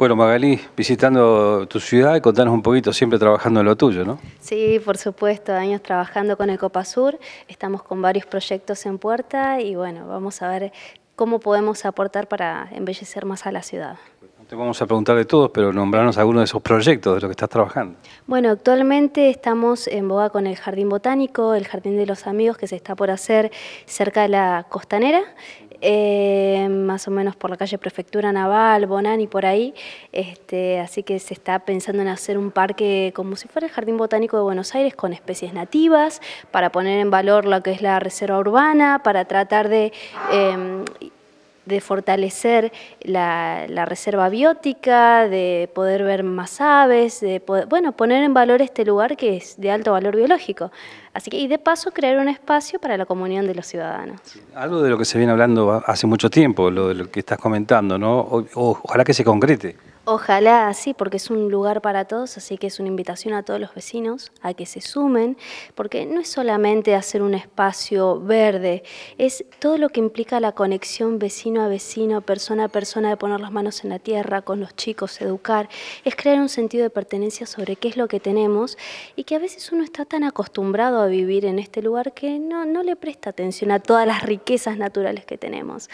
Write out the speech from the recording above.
Bueno, Magalí, visitando tu ciudad, contanos un poquito, siempre trabajando en lo tuyo, ¿no? Sí, por supuesto, años trabajando con Sur, estamos con varios proyectos en puerta y bueno, vamos a ver cómo podemos aportar para embellecer más a la ciudad. No te vamos a preguntar de todos, pero nombrarnos algunos de esos proyectos, de los que estás trabajando. Bueno, actualmente estamos en boga con el Jardín Botánico, el Jardín de los Amigos, que se está por hacer cerca de la costanera. Eh, más o menos por la calle Prefectura Naval, y por ahí. Este, así que se está pensando en hacer un parque como si fuera el Jardín Botánico de Buenos Aires con especies nativas, para poner en valor lo que es la reserva urbana, para tratar de em, de fortalecer la, reserva biótica, de poder ver más aves, de bueno, poner en valor este lugar que es de alto valor biológico. Así que, y de paso, crear un espacio para la comunión de los ciudadanos. Algo de lo que se viene hablando hace mucho tiempo, lo que estás comentando, ¿no? ojalá que se concrete. Ojalá sí, porque es un lugar para todos, así que es una invitación a todos los vecinos a que se sumen, porque no es solamente hacer un espacio verde, es todo lo que implica la conexión vecino a vecino, persona a persona, de poner las manos en la tierra, con los chicos, educar, es crear un sentido de pertenencia sobre qué es lo que tenemos y que a veces uno está tan acostumbrado a vivir en este lugar que no, no le presta atención a todas las riquezas naturales que tenemos.